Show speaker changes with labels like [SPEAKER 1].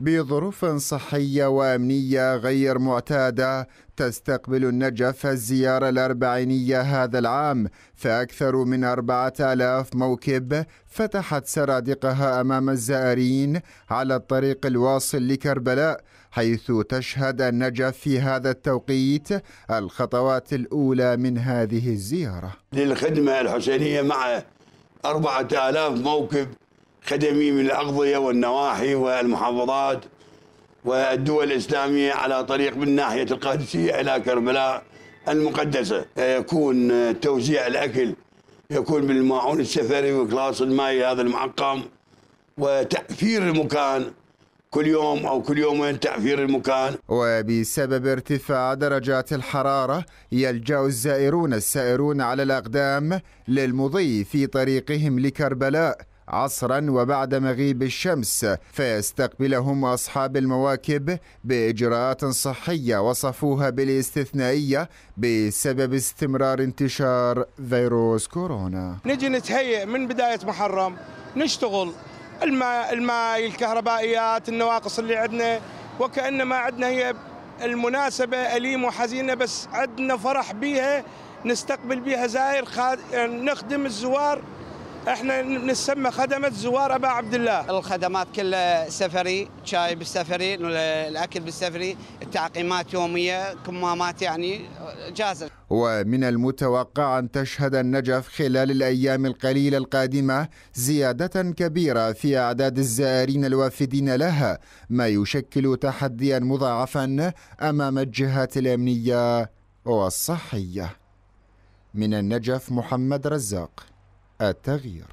[SPEAKER 1] بظروف صحية وأمنية غير معتادة تستقبل النجف الزيارة الأربعينية هذا العام فأكثر من أربعة آلاف موكب فتحت سرادقها أمام الزائرين على الطريق الواصل لكربلاء حيث تشهد النجف في هذا التوقيت الخطوات الأولى من هذه الزيارة
[SPEAKER 2] للخدمة الحسينية مع أربعة آلاف موكب خدمي من الأقضية والنواحي والمحافظات والدول الإسلامية على طريق من ناحية القادسية إلى كربلاء المقدسة يكون توزيع الأكل يكون بالمعون السفري وكلاص الماء هذا المعقم وتأثير المكان كل يوم أو كل يومين تأثير المكان
[SPEAKER 1] وبسبب ارتفاع درجات الحرارة يلجأ الزائرون السائرون على الأقدام للمضي في طريقهم لكربلاء عصرا وبعد مغيب الشمس فيستقبلهم أصحاب المواكب بإجراءات صحية وصفوها بالاستثنائية بسبب استمرار انتشار فيروس كورونا
[SPEAKER 3] نجي نتهيئ من بداية محرم نشتغل الماء, الماء الكهربائيات النواقص اللي عندنا وكأنما عندنا هي المناسبة أليمة وحزينة بس عندنا فرح بيها نستقبل بها زائر خاد...
[SPEAKER 4] نخدم الزوار احنا بنسمى خدمه زوار ابا عبد الله الخدمات كلها سفري شاي بالسفري الاكل بالسفري التعقيمات يوميه كمامات يعني جاهزه
[SPEAKER 1] ومن المتوقع أن تشهد النجف خلال الأيام القليلة القادمة زيادة كبيرة في أعداد الزائرين الوافدين لها ما يشكل تحديا مضاعفا أمام الجهات الأمنية والصحية من النجف محمد رزاق التغيير